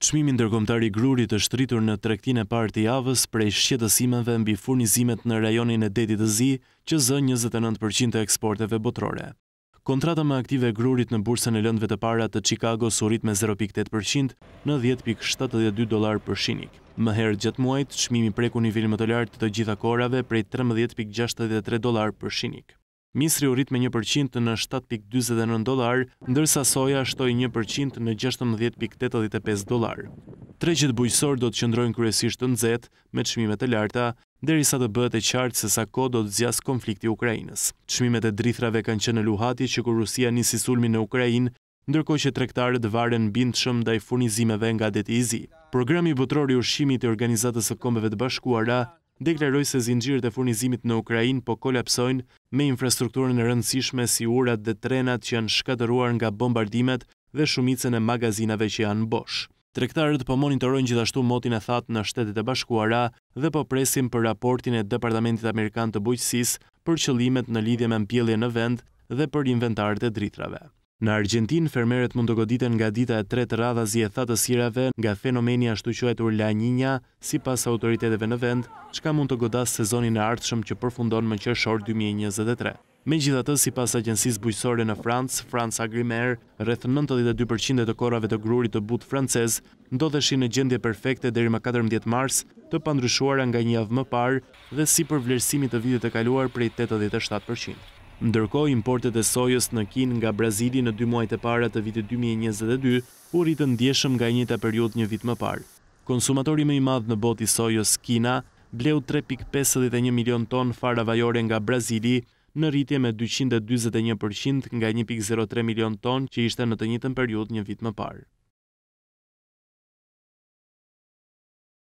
Qmimin dërgomtari grurit është rritur në trektin e partë avës prej shqetësimeve mbi furnizimet në rajonin e detit të zi që zë 29% e eksporteve botrore. Kontrata më aktive grurit në bursën e lëndve të para të Chicago surit me 0.8% në 10.72 dolar për shinik. Më herë gjatë muajt, qmimi preku një vilë më të lartë të gjitha korave prej 13.63 dolar për shinik. Misri u rrit me 1% në 7.29 dolar, ndërsa soja ashtoj 1% në 16.85 dolar. Tregjet bujësor do të qëndrojnë kryesisht të nxehtë me çmimet e larta, derisa të bëhet e qartë se sa kohë do të zjas konflikti i Ukrainës. Çmimet e drithrave kanë qenë në Luhati që kur Rusia nisi sulmin në Ukrainë, ndërkohë që tregtarët varen bindshëm ndaj furnizimeve nga deti i zi. Programi botror i ushqimit të Organizatës së Kombeve të Bashkuara deklaroj se zingjirët e furnizimit në Ukrajin po kolapsojnë me infrastrukturën rëndësishme si urat dhe trenat që janë shkateruar nga bombardimet dhe shumicën e magazinave që janë bosh. Trektarët po monitorojnë gjithashtu motin e thatë në shtetet e bashkuara dhe po presim për raportin e Departamentit Amerikan të bujqësis për qëlimet në lidhje me mpjellje në vend dhe për inventarët e dritrave. Në Argentin, fermeret mund të goditen nga dita e tretë radha zi e thatësirave sirave nga fenomeni ashtu la njënja, si pas autoriteteve në vend, qka mund të godas sezonin e artëshëm që përfundon më qëshor 2023. Me gjitha të si pas agjensis bujësore në Francë, Francë Agrimer, rreth 92% e të korave të grurit të butë francez, ndodhe shi në gjendje perfekte dheri më 14 mars të pandryshuara nga një avë më parë dhe si për vlerësimit të vidit e kaluar prej 87%. Ndërkoj, importet e sojës në kin nga Brazili në dy muajt e para të vitit 2022, u rritë ndjeshëm nga njëta periut një vit më parë. Konsumatori me i madhë në i sojës Kina, bleu 3.51 milion ton fara vajore nga Brazili, në rritje me 221% nga 1.03 milion ton që ishte në të njëtën periut një vit më parë.